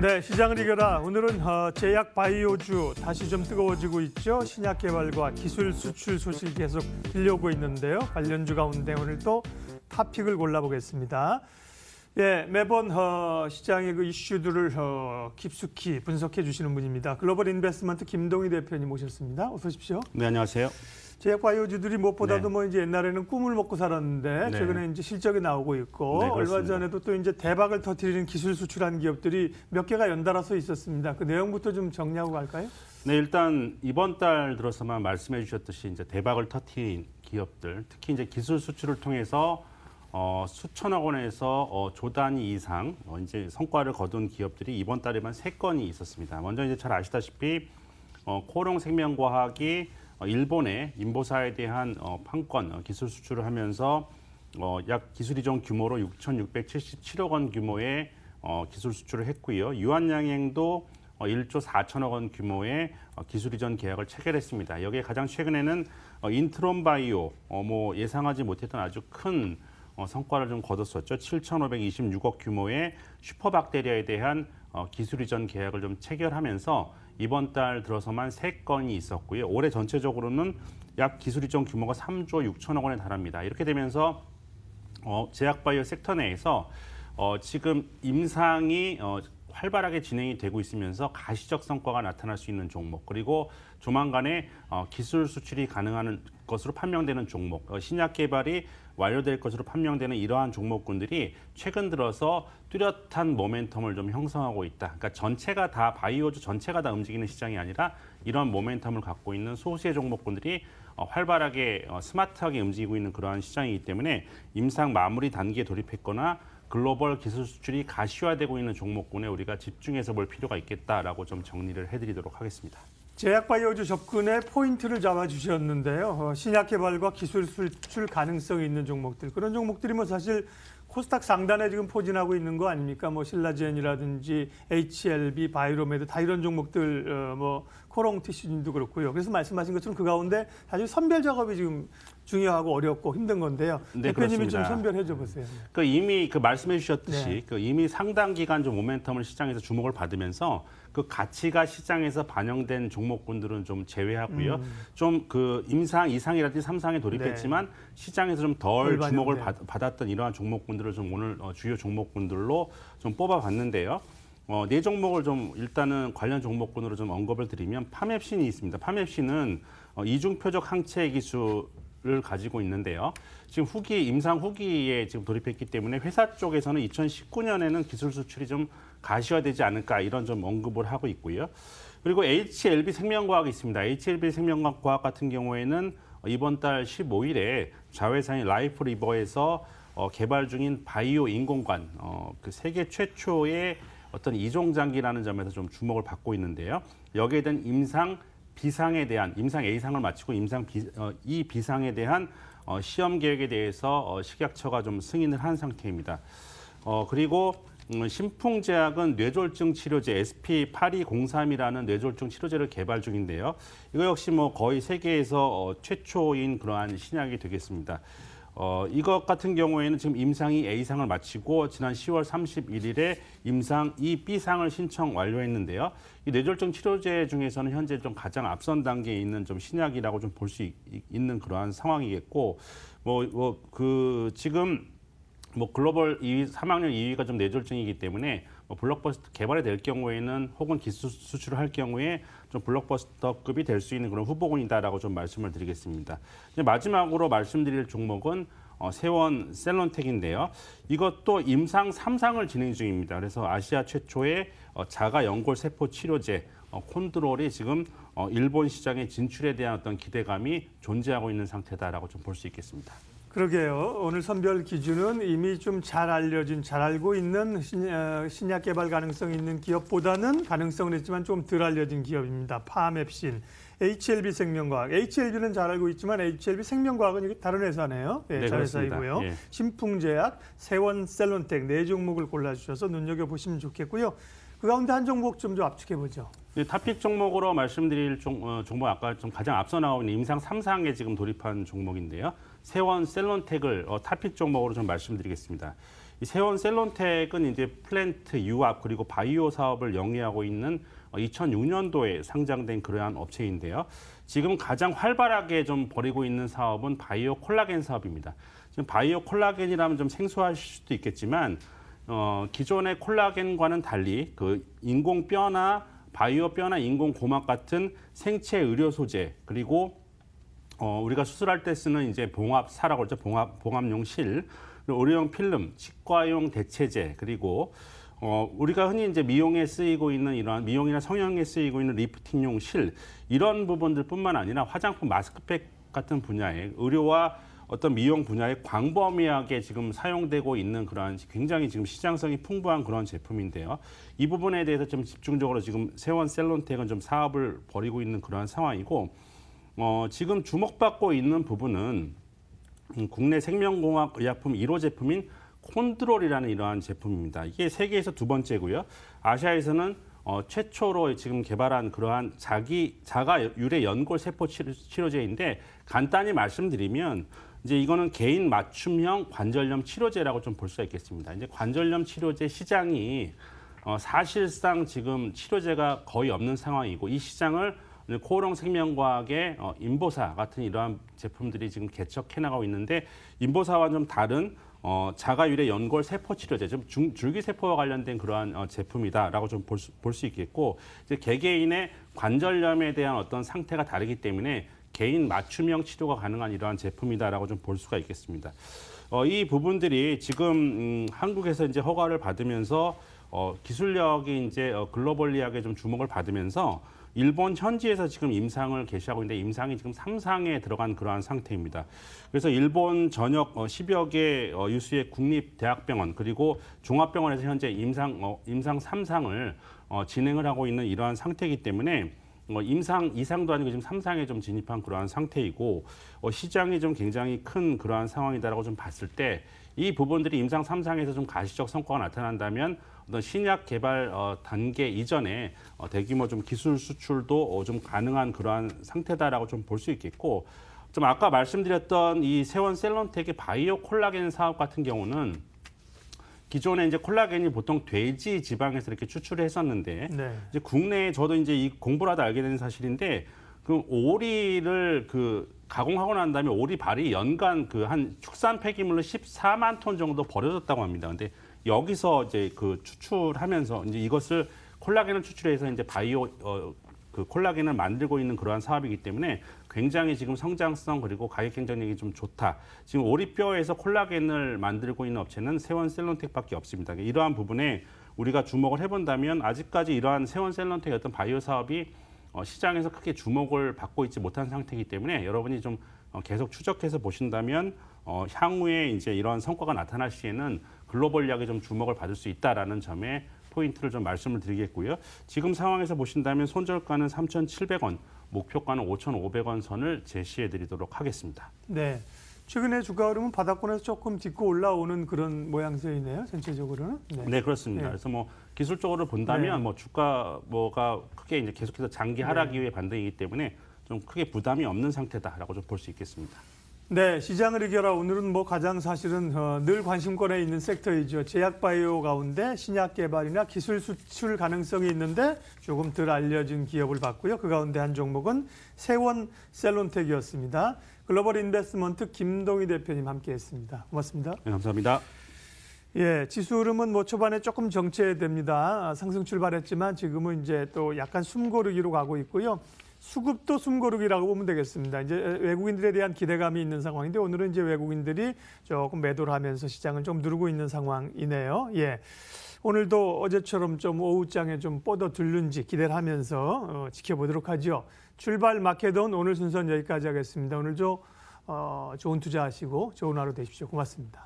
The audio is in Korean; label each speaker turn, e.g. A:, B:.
A: 네, 시장을 이겨라. 오늘은 어, 제약 바이오주 다시 좀 뜨거워지고 있죠. 신약 개발과 기술 수출 소식 계속 들려오고 있는데요. 관련주 가운데 오늘 또 탑픽을 골라보겠습니다. 예, 매번 어, 시장의 그 이슈들을 어, 깊숙이 분석해 주시는 분입니다. 글로벌 인베스먼트 김동희 대표님 모셨습니다. 어서 오십시오. 네, 안녕하세요. 제약바이오주들이 무엇보다도 네. 뭐 이제 옛날에는 꿈을 먹고 살았는데 네. 최근에 이제 실적이 나오고 있고 네, 얼마 전에도 또 이제 대박을 터트리는 기술 수출한 기업들이 몇 개가 연달아서 있었습니다. 그 내용부터 좀 정리하고 갈까요?
B: 네, 일단 이번 달 들어서만 말씀해 주셨듯이 이제 대박을 터트린 기업들, 특히 이제 기술 수출을 통해서 어, 수천억 원에서 어, 조단위 이상 어, 이제 성과를 거둔 기업들이 이번 달에만 세건이 있었습니다. 먼저 이제 잘 아시다시피 어, 코롱 생명과학이 어, 일본의 인보사에 대한 어, 판권 어, 기술 수출을 하면서 약 기술 이전 규모로 6,677억 원 규모의 기술 수출을 했고요. 유한양행도 1조 4천억 원 규모의 기술 이전 계약을 체결했습니다. 여기에 가장 최근에는 인트론 바이오 뭐 예상하지 못했던 아주 큰 성과를 좀 거뒀었죠. 7,526억 규모의 슈퍼박테리아에 대한 어, 기술 이전 계약을 좀 체결하면서 이번 달 들어서만 3건이 있었고요. 올해 전체적으로는 약 기술 이전 규모가 3조 6천억 원에 달합니다. 이렇게 되면서 어, 제약바이오 섹터 내에서 어, 지금 임상이 활발하게 진행이 되고 있으면서 가시적 성과가 나타날 수 있는 종목 그리고 조만간에 어, 기술 수출이 가능한 것으로 판명되는 종목 어, 신약 개발이 완료될 것으로 판명되는 이러한 종목군들이 최근 들어서 뚜렷한 모멘텀을 좀 형성하고 있다. 그러니까 전체가 다 바이오주 전체가 다 움직이는 시장이 아니라 이런 모멘텀을 갖고 있는 소수의 종목군들이 어, 활발하게 스마트하게 움직이고 있는 그러한 시장이기 때문에 임상 마무리 단계에 돌입했거나 글로벌 기술 수출이 가시화되고 있는 종목군에 우리가 집중해서 볼 필요가 있겠다라고 좀 정리를 해드리도록 하겠습니다.
A: 제약바이오주 접근의 포인트를 잡아주셨는데요. 어, 신약 개발과 기술 수출 가능성이 있는 종목들 그런 종목들이 뭐 사실 코스닥 상단에 지금 포진하고 있는 거 아닙니까? 뭐 신라젠이라든지 HLB, 바이로메드 다 이런 종목들 어, 뭐 코롱 티슈진도 그렇고요. 그래서 말씀하신 것처럼 그 가운데 사실 선별 작업이 지금 중요하고 어렵고 힘든 건데요. 네, 대표님이 그렇습니다. 좀 선별해 줘 보세요.
B: 그 이미 그 말씀해 주셨듯이 네. 그 이미 상당 기간 좀 모멘텀을 시장에서 주목을 받으면서 그 가치가 시장에서 반영된 종목군들은 좀 제외하고요. 음. 좀그 임상 이상이라든지 삼상에 돌입했지만 네. 시장에서 좀 덜 주목을 받, 받았던 이러한 종목군들을 좀 오늘 어, 주요 종목군들로 좀 뽑아봤는데요. 어, 네 종목을 좀 일단은 관련 종목군으로 좀 언급을 드리면 파맵신이 있습니다. 파맵신은 어, 이중표적 항체 기술 를 가지고 있는데요. 지금 후기 임상 후기에 지금 돌입했기 때문에 회사 쪽에서는 2019년에는 기술 수출이 좀 가시화되지 않을까 이런 좀 언급을 하고 있고요. 그리고 HLB 생명과학이 있습니다. HLB 생명과학 같은 경우에는 이번 달 15일에 자회사인 라이프 리버에서 어, 개발 중인 바이오 인공관 어, 그 세계 최초의 어떤 이종 장기라는 점에서 좀 주목을 받고 있는데요. 여기에 대한 임상 비상에 대한 임상 A상을 마치고 임상 B, 어, E 비상에 대한 어, 시험 계획에 대해서 어, 식약처가 좀 승인을 한 상태입니다. 어, 그리고 음, 신풍제약은 뇌졸중 치료제 SP8203이라는 뇌졸중 치료제를 개발 중인데요. 이거 역시 뭐 거의 세계에서 어, 최초인 그러한 신약이 되겠습니다. 어, 이것 같은 경우에는 지금 임상이 A상을 마치고 지난 10월 31일에 임상 2B상을 신청 완료했는데요. 이 뇌졸중 치료제 중에서는 현재 좀 가장 앞선 단계에 있는 좀 신약이라고 좀 볼 수 있는 그러한 상황이겠고, 뭐, 뭐, 그, 지금 뭐 글로벌 2위, 3학년 2위가 좀 뇌졸중이기 때문에 뭐 블록버스터 개발이 될 경우에는 혹은 기술 수출을 할 경우에 좀 블록버스터급이 될 수 있는 그런 후보군이다라고 좀 말씀을 드리겠습니다. 이제 마지막으로 말씀드릴 종목은 어, 세원 셀론텍인데요. 이것도 임상 3상을 진행 중입니다. 그래서 아시아 최초의 어, 자가 연골 세포 치료제 어, 콘드롤이 지금 어, 일본 시장의 진출에 대한 어떤 기대감이 존재하고 있는 상태다라고 좀 볼 수 있겠습니다.
A: 그러게요. 오늘 선별 기준은 이미 좀 잘 알려진, 잘 알고 있는 어, 신약 개발 가능성 있는 기업보다는 가능성은 있지만 좀 덜 알려진 기업입니다. 파맵신, HLB 생명과학. HLB는 잘 알고 있지만 HLB 생명과학은 다른 회사네요. 예, 네, 네 자회사이고요. 예. 신풍제약, 세원셀론텍 네 종목을 골라주셔서 눈여겨보시면 좋겠고요. 그 가운데 한 종목 좀 좀 압축해 보죠. 네, 탑픽 종목으로
B: 말씀드릴 종, 어, 종목 아까 좀 가장 앞서 나온 임상 삼상에 지금 돌입한 종목인데요. 세원 셀론텍을 어, 탑픽 종목으로 좀 말씀드리겠습니다. 이 세원 셀론텍은 이제 플랜트 유압 그리고 바이오 사업을 영위하고 있는 2006년도에 어, 상장된 그러한 업체인데요. 지금 가장 활발하게 좀 벌이고 있는 사업은 바이오 콜라겐 사업입니다. 지금 바이오 콜라겐이라면 좀 생소하실 수도 있겠지만 어, 기존의 콜라겐과는 달리 그 인공 뼈나 바이오 뼈나 인공 고막 같은 생체 의료 소재 그리고 어, 우리가 수술할 때 쓰는 이제 봉합사라고 그러죠. 봉합 봉합용 실, 의료용 필름, 치과용 대체제 그리고 어, 우리가 흔히 이제 미용에 쓰이고 있는 이러한 미용이나 성형에 쓰이고 있는 리프팅용 실 이런 부분들뿐만 아니라 화장품 마스크팩 같은 분야의 의료와 어떤 미용 분야에 광범위하게 지금 사용되고 있는 그러한 굉장히 지금 시장성이 풍부한 그런 제품인데요. 이 부분에 대해서 좀 집중적으로 지금 세원 셀론텍은 좀 사업을 벌이고 있는 그러한 상황이고 어, 지금 주목받고 있는 부분은 음, 국내 생명공학 의약품 1호 제품인 콘드롤이라는 이러한 제품입니다. 이게 세계에서 두 번째고요. 아시아에서는 어, 최초로 지금 개발한 그러한 자기 자가 유래 연골 세포 치료제인데 간단히 말씀드리면 이제 이거는 개인 맞춤형 관절염 치료제라고 좀 볼 수가 있겠습니다. 이제 관절염 치료제 시장이 어, 사실상 지금 치료제가 거의 없는 상황이고 이 시장을 코오롱 생명과학의 어, 인보사 같은 이러한 제품들이 지금 개척해 나가고 있는데 인보사와 좀 다른 어, 자가유래 연골 세포 치료제, 좀 중, 줄기세포와 관련된 그러한 어, 제품이다라고 좀 볼 수 볼 수 있겠고 이제 개개인의 관절염에 대한 어떤 상태가 다르기 때문에 개인 맞춤형 치료가 가능한 이러한 제품이다라고 좀 볼 수가 있겠습니다. 어, 이 부분들이 지금 음, 한국에서 이제 허가를 받으면서 어, 기술력이 이제 어, 글로벌리하게 좀 주목을 받으면서 일본 현지에서 지금 임상을 개시하고 있는데 임상이 지금 삼상에 들어간 그러한 상태입니다. 그래서 일본 전역 10여 어, 개 어, 유수의 국립 대학병원 그리고 종합병원에서 현재 임상 어, 임상 삼상을 진행을 하고 있는 이러한 상태이기 때문에 뭐 임상 이상도 아니고 지금 삼상에좀 진입한 그러한 상태이고 어, 시장이 좀 굉장히 큰 그러한 상황이다라고 좀 봤을 때 이 부분들이 임상 삼상에서좀 가시적 성과가 나타난다면 어떤 신약 개발 어, 단계 이전에 어, 대규모 좀 기술 수출도 어, 좀 가능한 그러한 상태다라고 좀 볼 수 있겠고 좀 아까 말씀드렸던 이 세원 셀런텍의 바이오 콜라겐 사업 같은 경우는 기존에 이제 콜라겐이 보통 돼지 지방에서 이렇게 추출을 했었는데 네. 이제 국내에 저도 이제 이 공부를 하다 알게 된 사실인데 그 오리를 그 가공하고 난 다음에 오리 발이 연간 그 한 축산 폐기물로 14만 톤 정도 버려졌다고 합니다. 근데 여기서 이제 그 추출하면서 이제 이것을 콜라겐을 추출해서 이제 바이오 어, 그 콜라겐을 만들고 있는 그러한 사업이기 때문에 굉장히 지금 성장성 그리고 가격 경쟁력이 좀 좋다. 지금 오리뼈에서 콜라겐을 만들고 있는 업체는 세원 셀론텍밖에 없습니다. 그러니까 이러한 부분에 우리가 주목을 해본다면 아직까지 이러한 세원 셀론텍의 어떤 바이오 사업이 어, 시장에서 크게 주목을 받고 있지 못한 상태이기 때문에 여러분이 좀 어, 계속 추적해서 보신다면 어, 향후에 이제 이러한 성과가 나타날 시에는 글로벌 약이 좀 주목을 받을 수 있다라는 점에 포인트를 좀 말씀을 드리겠고요. 지금 상황에서 보신다면 손절가는 3,700원, 목표가는 5,500원 선을 제시해 드리도록 하겠습니다.
A: 네. 최근에 주가 흐름은 바닥권에서 조금 딛고 올라오는 그런 모양새이네요. 전체적으로는. 네, 네 그렇습니다. 네. 그래서 뭐
B: 기술적으로 본다면 네. 뭐 주가 뭐가 크게 이제 계속해서 장기 하락 이후의 네. 반등이기 때문에 좀 크게 부담이 없는 상태다라고 좀 볼 수 있겠습니다.
A: 네, 시장을 이겨라. 오늘은 뭐 가장 사실은 어, 늘 관심권에 있는 섹터이죠. 제약바이오 가운데 신약 개발이나 기술 수출 가능성이 있는데 조금 덜 알려진 기업을 봤고요. 그 가운데 한 종목은 세원 셀론텍이었습니다. 글로벌 인베스먼트 김동희 대표님 함께했습니다. 고맙습니다. 네, 감사합니다. 예, 지수 흐름은 뭐 초반에 조금 정체됩니다. 아, 상승 출발했지만 지금은 이제 또 약간 숨고르기로 가고 있고요. 수급도 숨고르기라고 보면 되겠습니다. 이제 외국인들에 대한 기대감이 있는 상황인데 오늘은 이제 외국인들이 조금 매도를 하면서 시장을 좀 누르고 있는 상황이네요. 예. 오늘도 어제처럼 좀 오후장에 좀 뻗어 들는지 기대를 하면서 어, 지켜보도록 하죠. 출발 마켓온 오늘 순서는 여기까지 하겠습니다. 오늘 저 어, 좋은 투자하시고 좋은 하루 되십시오. 고맙습니다.